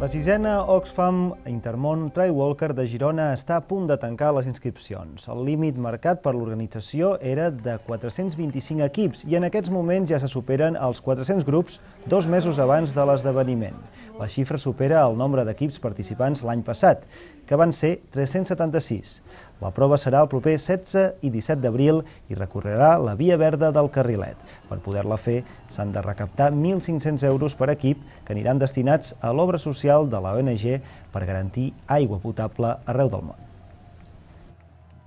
La sisena Oxfam Intermont Walker de Girona està a punt de tancar les inscripcions. El límit marcat per l'organització era de 425 equips i en aquests moments ja se superen els 400 grups dos mesos abans de l'esdeveniment. La xifra supera el nombre d'equips participants l'any passat, que van ser 376. La prova serà el proper 16 i 17 d'abril i recorrerà la via verda del Carrilet. Per poder-la fer, s'han de recaptar 1.500 euros per equip que aniran destinats a l'obra social de la ONG per garantir aigua potable arreu del món.